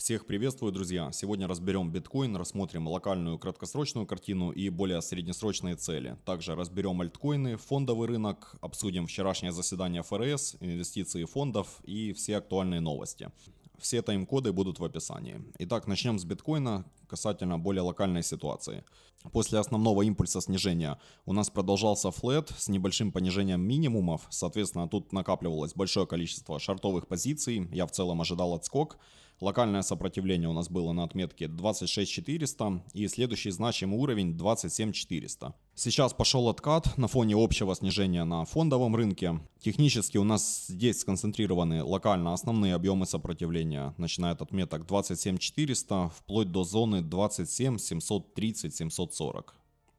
Всех приветствую, друзья! Сегодня разберем биткоин, рассмотрим локальную краткосрочную картину и более среднесрочные цели. Также разберем альткоины, фондовый рынок, обсудим вчерашнее заседание ФРС, инвестиции фондов и все актуальные новости. Все тайм-коды будут в описании. Итак, начнем с биткоина касательно более локальной ситуации. После основного импульса снижения у нас продолжался флет с небольшим понижением минимумов. Соответственно, тут накапливалось большое количество шартовых позиций. Я в целом ожидал отскок. Локальное сопротивление у нас было на отметке 26400 и следующий значимый уровень 27400. Сейчас пошел откат на фоне общего снижения на фондовом рынке. Технически у нас здесь сконцентрированы локально основные объемы сопротивления, начиная от отметок 27400 вплоть до зоны 27730-740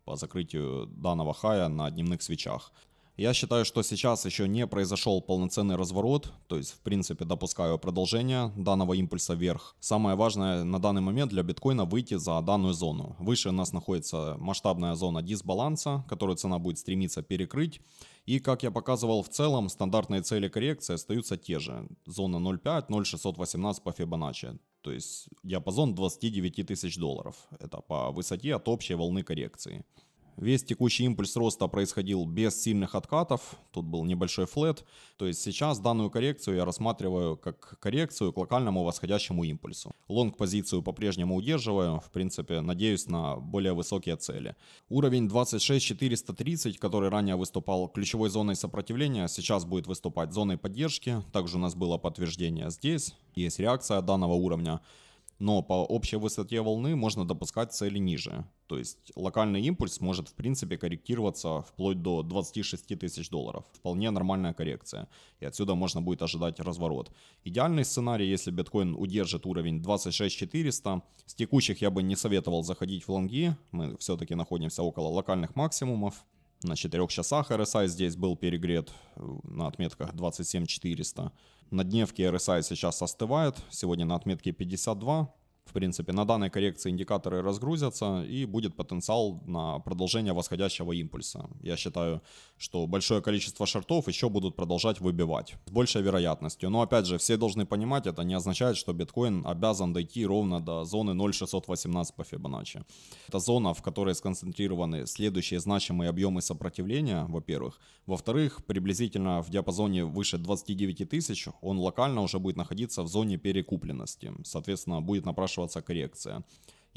по закрытию данного хая на дневных свечах. Я считаю, что сейчас еще не произошел полноценный разворот, то есть, в принципе, допускаю продолжение данного импульса вверх. Самое важное на данный момент для биткоина выйти за данную зону. Выше у нас находится масштабная зона дисбаланса, которую цена будет стремиться перекрыть. И, как я показывал, в целом стандартные цели коррекции остаются те же. Зона 0.5, 0.618 по Fibonacci. То есть диапазон 29 тысяч долларов. Это по высоте от общей волны коррекции. Весь текущий импульс роста происходил без сильных откатов, тут был небольшой флет. То есть сейчас данную коррекцию я рассматриваю как коррекцию к локальному восходящему импульсу. Лонг позицию по-прежнему удерживаю, в принципе надеюсь на более высокие цели. Уровень 26430, который ранее выступал ключевой зоной сопротивления, сейчас будет выступать зоной поддержки. Также у нас было подтверждение здесь, есть реакция данного уровня но по общей высоте волны можно допускать цели ниже. То есть локальный импульс может в принципе корректироваться вплоть до 26 тысяч долларов. Вполне нормальная коррекция. И отсюда можно будет ожидать разворот. Идеальный сценарий, если биткоин удержит уровень 26 400. С текущих я бы не советовал заходить в лонги. Мы все-таки находимся около локальных максимумов. На 4 часах RSI здесь был перегрет э, на отметках 27400. На дневке RSI сейчас остывает, сегодня на отметке 52. В принципе, на данной коррекции индикаторы разгрузятся и будет потенциал на продолжение восходящего импульса. Я считаю, что большое количество шортов еще будут продолжать выбивать с большей вероятностью. Но опять же, все должны понимать, это не означает, что биткоин обязан дойти ровно до зоны 0.618 по фибоначчи Это зона, в которой сконцентрированы следующие значимые объемы сопротивления, во-первых. Во-вторых, приблизительно в диапазоне выше 29 тысяч он локально уже будет находиться в зоне перекупленности. Соответственно, будет напрашиваться напрашиваться коррекция.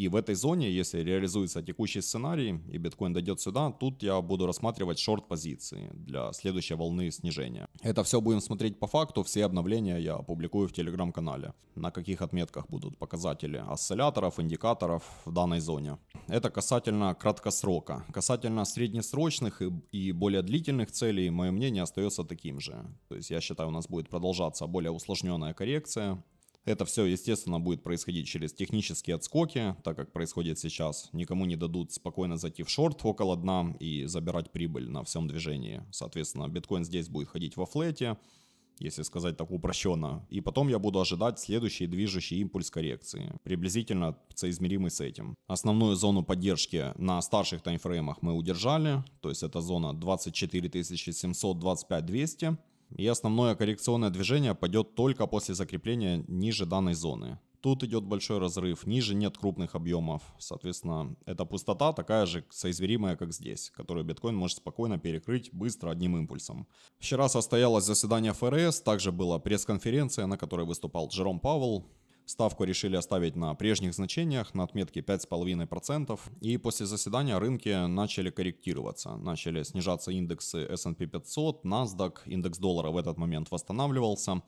И в этой зоне, если реализуется текущий сценарий и биткоин дойдет сюда, тут я буду рассматривать шорт позиции для следующей волны снижения. Это все будем смотреть по факту, все обновления я опубликую в телеграм-канале, на каких отметках будут показатели осцилляторов, индикаторов в данной зоне. Это касательно краткосрока. Касательно среднесрочных и, и более длительных целей, мое мнение остается таким же. То есть я считаю, у нас будет продолжаться более усложненная коррекция, это все, естественно, будет происходить через технические отскоки, так как происходит сейчас. Никому не дадут спокойно зайти в шорт около дна и забирать прибыль на всем движении. Соответственно, биткоин здесь будет ходить во флете, если сказать так упрощенно. И потом я буду ожидать следующий движущий импульс коррекции, приблизительно соизмеримый с этим. Основную зону поддержки на старших таймфреймах мы удержали, то есть это зона 24 725 200 и основное коррекционное движение пойдет только после закрепления ниже данной зоны. Тут идет большой разрыв, ниже нет крупных объемов, соответственно, эта пустота такая же соизмеримая, как здесь, которую биткоин может спокойно перекрыть быстро одним импульсом. Вчера состоялось заседание ФРС, также была пресс-конференция, на которой выступал Джером Пауэлл, Ставку решили оставить на прежних значениях, на отметке 5,5%. И после заседания рынки начали корректироваться. Начали снижаться индексы S&P 500, NASDAQ, индекс доллара в этот момент восстанавливался.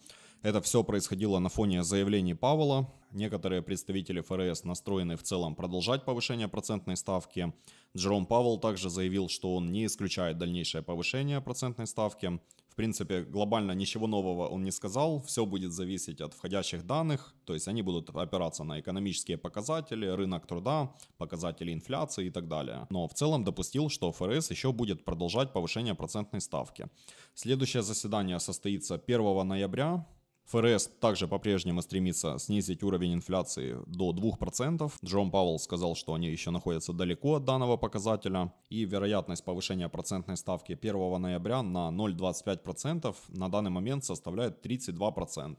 Это все происходило на фоне заявлений Павла. Некоторые представители ФРС настроены в целом продолжать повышение процентной ставки. Джером Павел также заявил, что он не исключает дальнейшее повышение процентной ставки. В принципе, глобально ничего нового он не сказал. Все будет зависеть от входящих данных. То есть они будут опираться на экономические показатели, рынок труда, показатели инфляции и так далее. Но в целом допустил, что ФРС еще будет продолжать повышение процентной ставки. Следующее заседание состоится 1 ноября. ФРС также по-прежнему стремится снизить уровень инфляции до 2%. Джон Пауэлл сказал, что они еще находятся далеко от данного показателя. И вероятность повышения процентной ставки 1 ноября на 0,25% на данный момент составляет 32%.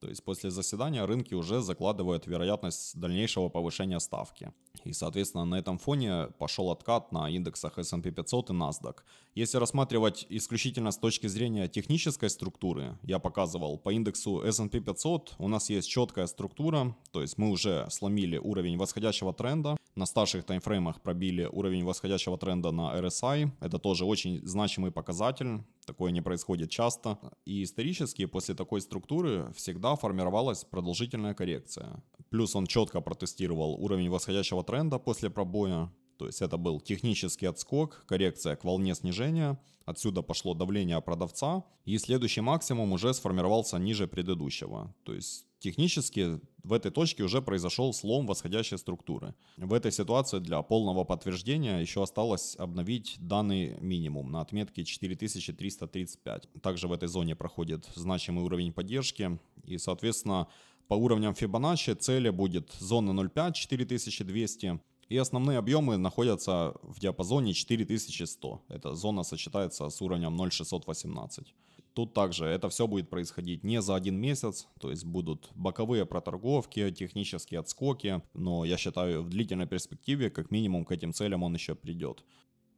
То есть после заседания рынки уже закладывают вероятность дальнейшего повышения ставки. И, соответственно, на этом фоне пошел откат на индексах S&P 500 и NASDAQ. Если рассматривать исключительно с точки зрения технической структуры, я показывал по индексу S&P 500 у нас есть четкая структура, то есть мы уже сломили уровень восходящего тренда, на старших таймфреймах пробили уровень восходящего тренда на RSI, это тоже очень значимый показатель, такое не происходит часто. И исторически после такой структуры всегда формировалась продолжительная коррекция. Плюс он четко протестировал уровень восходящего тренда после пробоя, то есть это был технический отскок, коррекция к волне снижения, отсюда пошло давление продавца, и следующий максимум уже сформировался ниже предыдущего. То есть технически в этой точке уже произошел слом восходящей структуры. В этой ситуации для полного подтверждения еще осталось обновить данный минимум на отметке 4335. Также в этой зоне проходит значимый уровень поддержки и, соответственно, по уровням Fibonacci цели будет зона 0.5 4200, и основные объемы находятся в диапазоне 4100. Эта зона сочетается с уровнем 0618. Тут также это все будет происходить не за один месяц, то есть будут боковые проторговки, технические отскоки, но я считаю в длительной перспективе как минимум к этим целям он еще придет.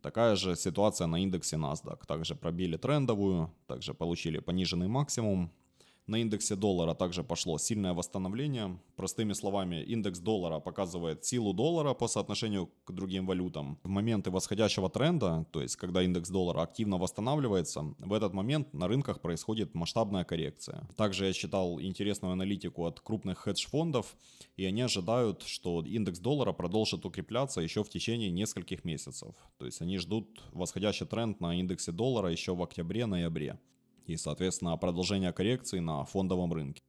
Такая же ситуация на индексе NASDAQ. Также пробили трендовую, также получили пониженный максимум. На индексе доллара также пошло сильное восстановление. Простыми словами, индекс доллара показывает силу доллара по соотношению к другим валютам. В моменты восходящего тренда, то есть когда индекс доллара активно восстанавливается, в этот момент на рынках происходит масштабная коррекция. Также я читал интересную аналитику от крупных хедж-фондов, и они ожидают, что индекс доллара продолжит укрепляться еще в течение нескольких месяцев. То есть они ждут восходящий тренд на индексе доллара еще в октябре-ноябре и, соответственно, продолжение коррекции на фондовом рынке.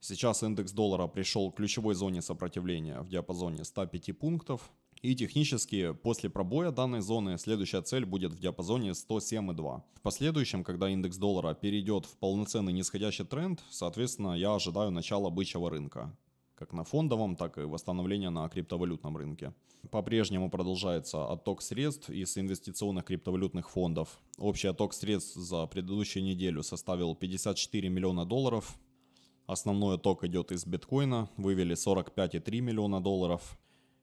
Сейчас индекс доллара пришел к ключевой зоне сопротивления в диапазоне 105 пунктов. И технически после пробоя данной зоны следующая цель будет в диапазоне 107,2. В последующем, когда индекс доллара перейдет в полноценный нисходящий тренд, соответственно, я ожидаю начала бычьего рынка, как на фондовом, так и восстановление на криптовалютном рынке. По-прежнему продолжается отток средств из инвестиционных криптовалютных фондов. Общий отток средств за предыдущую неделю составил 54 миллиона долларов. Основной отток идет из биткоина, вывели 45,3 миллиона долларов.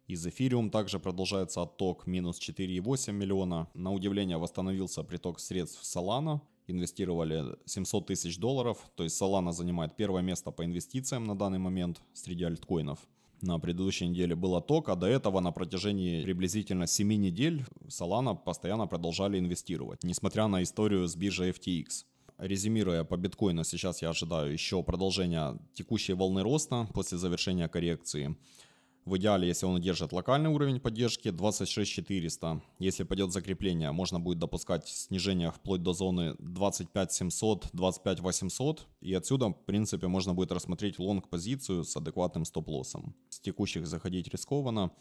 Из эфириум также продолжается отток минус 4,8 миллиона. На удивление восстановился приток средств в Solana – инвестировали 700 тысяч долларов. То есть Solana занимает первое место по инвестициям на данный момент среди альткоинов. На предыдущей неделе было ток, а до этого на протяжении приблизительно 7 недель Solana постоянно продолжали инвестировать, несмотря на историю с биржей FTX. Резюмируя по биткоину, сейчас я ожидаю еще продолжения текущей волны роста после завершения коррекции. В идеале, если он удержит локальный уровень поддержки, 26400. Если пойдет закрепление, можно будет допускать снижение вплоть до зоны 25700, 25800. И отсюда, в принципе, можно будет рассмотреть лонг-позицию с адекватным стоп-лоссом. С текущих заходить рискованно.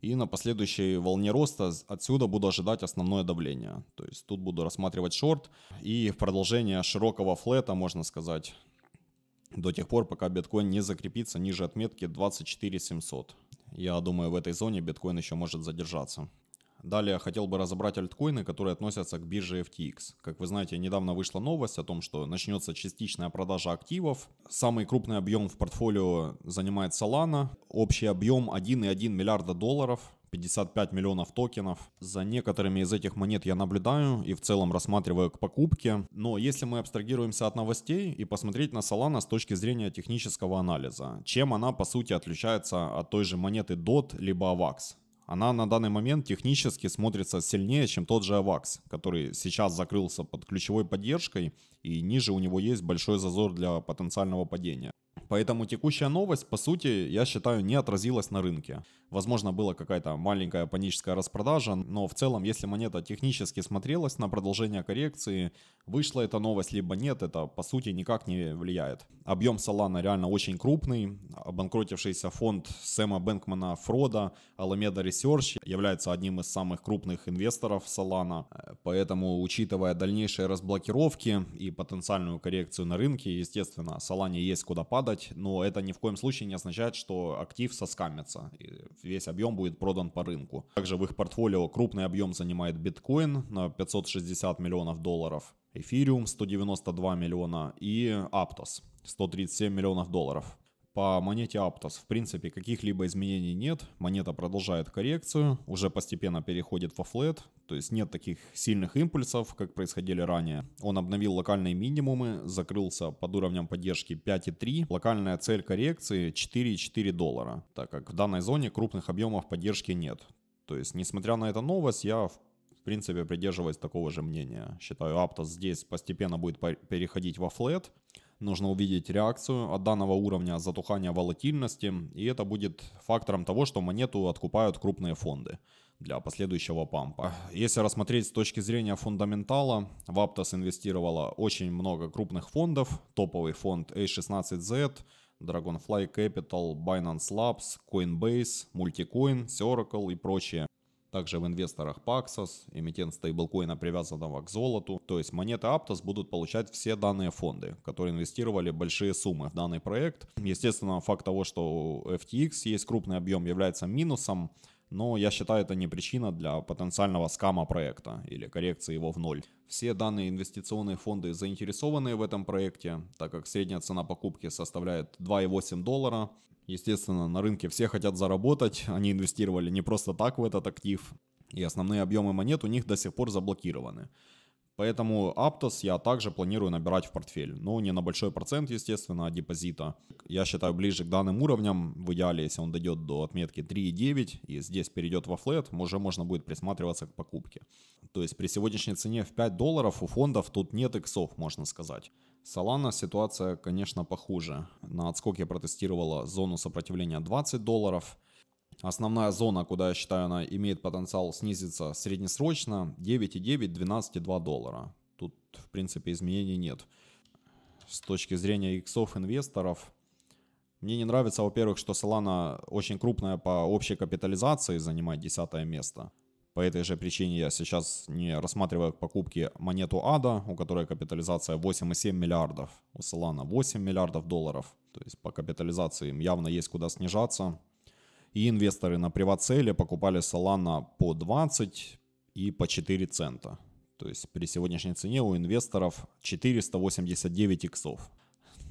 И на последующей волне роста отсюда буду ожидать основное давление. То есть тут буду рассматривать шорт и продолжение широкого флета, можно сказать, до тех пор, пока биткоин не закрепится ниже отметки 24700. Я думаю, в этой зоне биткоин еще может задержаться. Далее хотел бы разобрать альткоины, которые относятся к бирже FTX. Как вы знаете, недавно вышла новость о том, что начнется частичная продажа активов. Самый крупный объем в портфолио занимает Solana. Общий объем 1,1 миллиарда долларов. 55 миллионов токенов. За некоторыми из этих монет я наблюдаю и в целом рассматриваю к покупке. Но если мы абстрагируемся от новостей и посмотреть на Solana с точки зрения технического анализа, чем она по сути отличается от той же монеты DOT либо AVAX? Она на данный момент технически смотрится сильнее, чем тот же AVAX, который сейчас закрылся под ключевой поддержкой и ниже у него есть большой зазор для потенциального падения. Поэтому текущая новость, по сути, я считаю, не отразилась на рынке. Возможно, была какая-то маленькая паническая распродажа, но в целом, если монета технически смотрелась на продолжение коррекции, вышла эта новость либо нет, это по сути никак не влияет. Объем Solana реально очень крупный. Обанкротившийся фонд Сэма Бэнкмана Фрода Alameda Research является одним из самых крупных инвесторов Solana. Поэтому, учитывая дальнейшие разблокировки и потенциальную коррекцию на рынке, естественно, Solana есть куда падать, но это ни в коем случае не означает, что актив соскамится весь объем будет продан по рынку. Также в их портфолио крупный объем занимает биткоин на 560 миллионов долларов, эфириум 192 миллиона и аптос 137 миллионов долларов. По монете Aptos, в принципе, каких-либо изменений нет. Монета продолжает коррекцию, уже постепенно переходит во флет, то есть нет таких сильных импульсов, как происходили ранее. Он обновил локальные минимумы, закрылся под уровнем поддержки 5,3. Локальная цель коррекции 4,4 доллара, так как в данной зоне крупных объемов поддержки нет. То есть, несмотря на эту новость, я в в принципе, придерживаясь такого же мнения. Считаю, Aptos здесь постепенно будет переходить во флет нужно увидеть реакцию от данного уровня затухания волатильности, и это будет фактором того, что монету откупают крупные фонды для последующего пампа. Если рассмотреть с точки зрения фундаментала, в Aptos инвестировало очень много крупных фондов, топовый фонд A16Z, Dragonfly Capital, Binance Labs, Coinbase, Multicoin, Circle и прочие. Также в инвесторах Paxos, эмитент стейблкоина привязанного к золоту. То есть монеты Aptos будут получать все данные фонды, которые инвестировали большие суммы в данный проект. Естественно, факт того, что у FTX есть крупный объем, является минусом, но я считаю, это не причина для потенциального скама проекта или коррекции его в ноль. Все данные инвестиционные фонды заинтересованы в этом проекте, так как средняя цена покупки составляет 2,8 доллара. Естественно, на рынке все хотят заработать, они инвестировали не просто так в этот актив, и основные объемы монет у них до сих пор заблокированы. Поэтому Aptos я также планирую набирать в портфель, но не на большой процент, естественно, а депозита. Я считаю ближе к данным уровням, в идеале, если он дойдет до отметки 3,9 и здесь перейдет во флет, уже можно будет присматриваться к покупке. То есть при сегодняшней цене в 5 долларов у фондов тут нет иксов, можно сказать. Solana ситуация, конечно, похуже. На отскоке я протестировала зону сопротивления 20 долларов. Основная зона, куда я считаю, она имеет потенциал снизиться среднесрочно 9,9, 12,2 доллара. Тут, в принципе, изменений нет. С точки зрения иксов инвесторов, мне не нравится, во-первых, что Solana очень крупная по общей капитализации, занимает 10 место. По этой же причине я сейчас не рассматриваю к покупке монету АДА, у которой капитализация 8,7 миллиардов, у Solana 8 миллиардов долларов. То есть по капитализации им явно есть куда снижаться. И инвесторы на приватселе покупали Solana по 20 и по 4 цента. То есть при сегодняшней цене у инвесторов 489 иксов.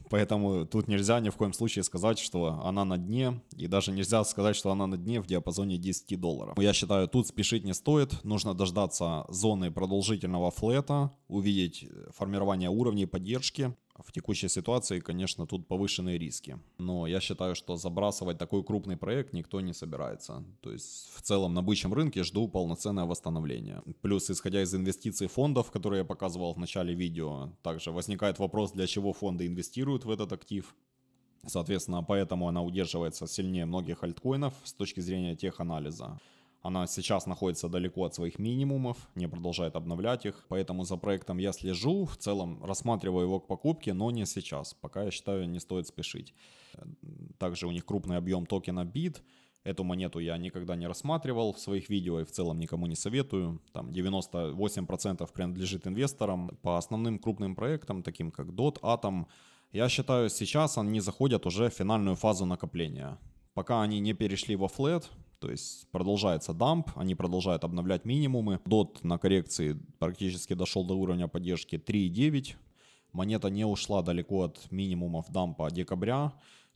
Поэтому тут нельзя ни в коем случае сказать, что она на дне, и даже нельзя сказать, что она на дне в диапазоне 10 долларов. Я считаю, тут спешить не стоит, нужно дождаться зоны продолжительного флета, увидеть формирование уровней поддержки, в текущей ситуации, конечно, тут повышенные риски. Но я считаю, что забрасывать такой крупный проект никто не собирается. То есть в целом на бычьем рынке жду полноценное восстановление. Плюс, исходя из инвестиций фондов, которые я показывал в начале видео, также возникает вопрос, для чего фонды инвестируют в этот актив. Соответственно, поэтому она удерживается сильнее многих альткоинов с точки зрения тех анализа. Она сейчас находится далеко от своих минимумов, не продолжает обновлять их, поэтому за проектом я слежу, в целом рассматриваю его к покупке, но не сейчас, пока я считаю не стоит спешить. Также у них крупный объем токена BIT, Эту монету я никогда не рассматривал в своих видео и в целом никому не советую. Там 98% принадлежит инвесторам. По основным крупным проектам, таким как DOT, Atom, я считаю, сейчас они заходят уже в финальную фазу накопления. Пока они не перешли во флет, то есть продолжается дамп, они продолжают обновлять минимумы. Дот на коррекции практически дошел до уровня поддержки 3.9. Монета не ушла далеко от минимумов дампа декабря.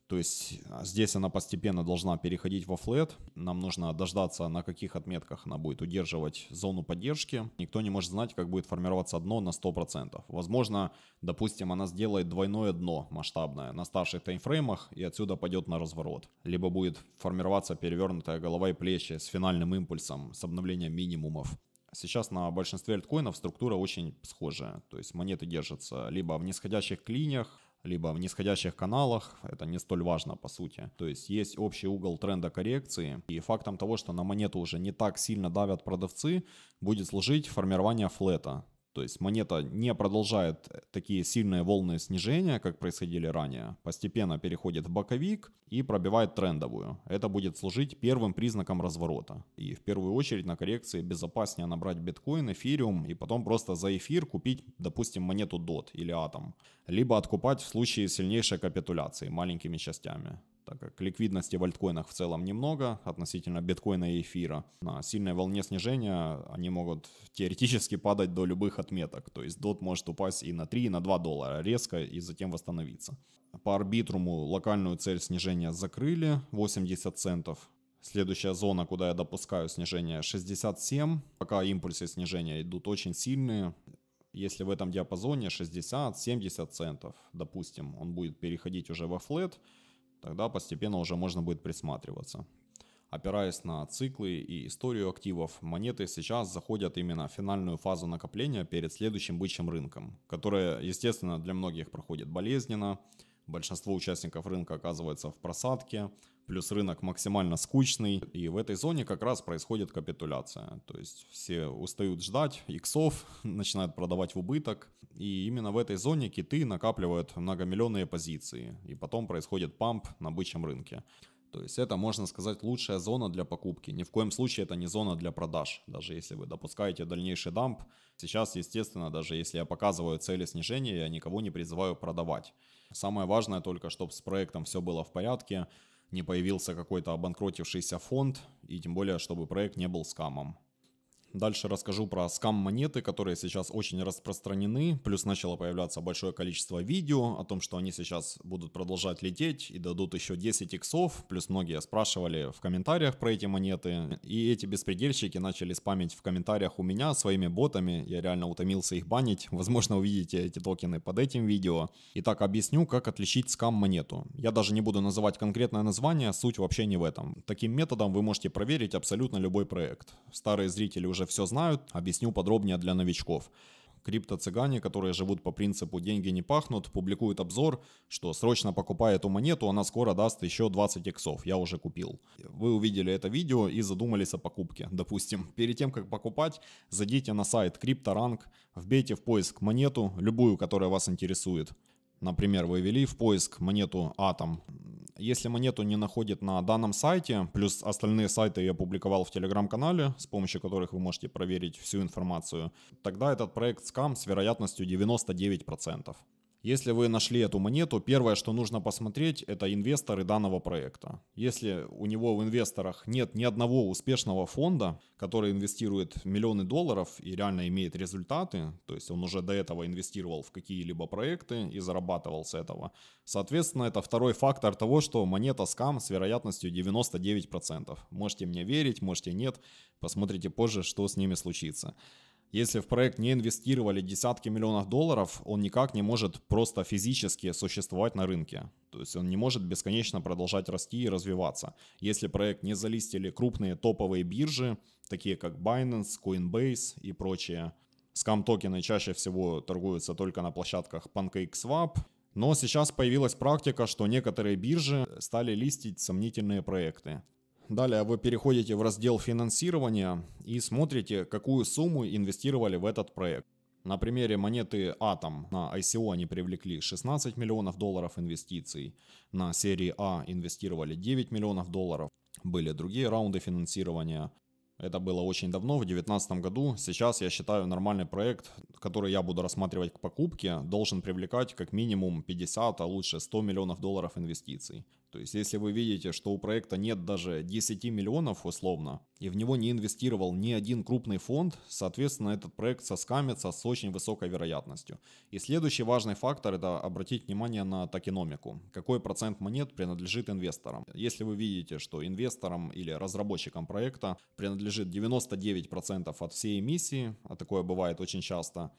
То есть а, здесь она постепенно должна переходить во флет. Нам нужно дождаться, на каких отметках она будет удерживать зону поддержки. Никто не может знать, как будет формироваться дно на 100%. Возможно, допустим, она сделает двойное дно масштабное на старших таймфреймах и отсюда пойдет на разворот. Либо будет формироваться перевернутая голова и плечи с финальным импульсом, с обновлением минимумов. Сейчас на большинстве альткоинов структура очень схожая. То есть монеты держатся либо в нисходящих клиньях, либо в нисходящих каналах, это не столь важно по сути. То есть есть общий угол тренда коррекции, и фактом того, что на монету уже не так сильно давят продавцы, будет служить формирование флета. То есть монета не продолжает э, такие сильные волны снижения, как происходили ранее, постепенно переходит в боковик и пробивает трендовую. Это будет служить первым признаком разворота. И в первую очередь на коррекции безопаснее набрать биткоин, эфириум и потом просто за эфир купить, допустим, монету DOT или Атом. Либо откупать в случае сильнейшей капитуляции маленькими частями так как ликвидности в альткоинах в целом немного относительно биткоина и эфира. На сильной волне снижения они могут теоретически падать до любых отметок, то есть DOT может упасть и на 3, и на 2 доллара резко и затем восстановиться. По арбитруму локальную цель снижения закрыли 80 центов. Следующая зона, куда я допускаю снижение 67, пока импульсы снижения идут очень сильные, если в этом диапазоне 60-70 центов, допустим, он будет переходить уже во флет, Тогда постепенно уже можно будет присматриваться. Опираясь на циклы и историю активов, монеты сейчас заходят именно в финальную фазу накопления перед следующим бычьим рынком, которая, естественно, для многих проходит болезненно, большинство участников рынка оказывается в просадке, плюс рынок максимально скучный, и в этой зоне как раз происходит капитуляция. То есть все устают ждать иксов, начинают продавать в убыток, и именно в этой зоне киты накапливают многомиллионные позиции, и потом происходит памп на бычьем рынке. То есть это, можно сказать, лучшая зона для покупки. Ни в коем случае это не зона для продаж, даже если вы допускаете дальнейший дамп. Сейчас, естественно, даже если я показываю цели снижения, я никого не призываю продавать. Самое важное только, чтобы с проектом все было в порядке, не появился какой-то обанкротившийся фонд, и тем более, чтобы проект не был скамом. Дальше расскажу про скам-монеты, которые сейчас очень распространены, плюс начало появляться большое количество видео о том, что они сейчас будут продолжать лететь и дадут еще 10 иксов, плюс многие спрашивали в комментариях про эти монеты, и эти беспредельщики начали спамить в комментариях у меня своими ботами, я реально утомился их банить, возможно увидите эти токены под этим видео. Итак, объясню, как отличить скам-монету. Я даже не буду называть конкретное название, суть вообще не в этом. Таким методом вы можете проверить абсолютно любой проект. Старые зрители уже уже все знают, объясню подробнее для новичков. Крипто-цыгане, которые живут по принципу «деньги не пахнут», публикуют обзор, что срочно покупая эту монету, она скоро даст еще 20 иксов, я уже купил. Вы увидели это видео и задумались о покупке, допустим. Перед тем, как покупать, зайдите на сайт CryptoRank, вбейте в поиск монету, любую, которая вас интересует. Например, вы ввели в поиск монету Атом, если монету не находит на данном сайте, плюс остальные сайты я публиковал в телеграм-канале, с помощью которых вы можете проверить всю информацию, тогда этот проект скам с вероятностью 99%. Если вы нашли эту монету, первое, что нужно посмотреть, это инвесторы данного проекта. Если у него в инвесторах нет ни одного успешного фонда, который инвестирует миллионы долларов и реально имеет результаты, то есть он уже до этого инвестировал в какие-либо проекты и зарабатывал с этого, соответственно, это второй фактор того, что монета скам с вероятностью 99%. Можете мне верить, можете нет, посмотрите позже, что с ними случится. Если в проект не инвестировали десятки миллионов долларов, он никак не может просто физически существовать на рынке. То есть он не может бесконечно продолжать расти и развиваться. Если проект не залистили крупные топовые биржи, такие как Binance, Coinbase и прочие, скам-токены чаще всего торгуются только на площадках PancakeSwap, но сейчас появилась практика, что некоторые биржи стали листить сомнительные проекты. Далее вы переходите в раздел финансирования и смотрите, какую сумму инвестировали в этот проект. На примере монеты Atom на ICO они привлекли 16 миллионов долларов инвестиций, на серии А инвестировали 9 миллионов долларов, были другие раунды финансирования – это было очень давно, в 2019 году. Сейчас, я считаю, нормальный проект, который я буду рассматривать к покупке, должен привлекать как минимум 50, а лучше 100 миллионов долларов инвестиций. То есть, если вы видите, что у проекта нет даже 10 миллионов условно, и в него не инвестировал ни один крупный фонд, соответственно, этот проект соскамится с очень высокой вероятностью. И следующий важный фактор – это обратить внимание на токеномику. Какой процент монет принадлежит инвесторам? Если вы видите, что инвесторам или разработчикам проекта принадлежит принадлежит 99% от всей эмиссии, а такое бывает очень часто.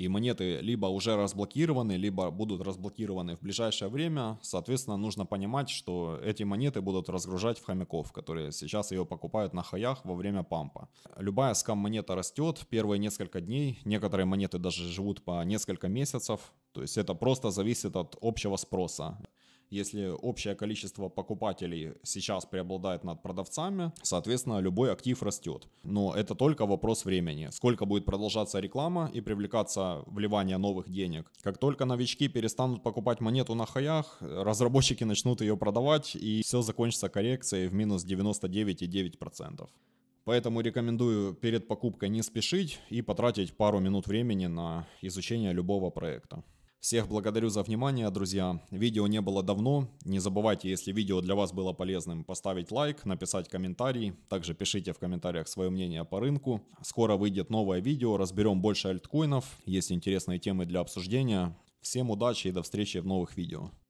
И монеты либо уже разблокированы, либо будут разблокированы в ближайшее время. Соответственно, нужно понимать, что эти монеты будут разгружать в хомяков, которые сейчас ее покупают на хаях во время пампа. Любая скам-монета растет первые несколько дней. Некоторые монеты даже живут по несколько месяцев. То есть это просто зависит от общего спроса. Если общее количество покупателей сейчас преобладает над продавцами, соответственно, любой актив растет. Но это только вопрос времени. Сколько будет продолжаться реклама и привлекаться вливание новых денег. Как только новички перестанут покупать монету на хаях, разработчики начнут ее продавать, и все закончится коррекцией в минус 99,9%. Поэтому рекомендую перед покупкой не спешить и потратить пару минут времени на изучение любого проекта. Всех благодарю за внимание, друзья. Видео не было давно. Не забывайте, если видео для вас было полезным, поставить лайк, написать комментарий. Также пишите в комментариях свое мнение по рынку. Скоро выйдет новое видео, разберем больше альткоинов. Есть интересные темы для обсуждения. Всем удачи и до встречи в новых видео.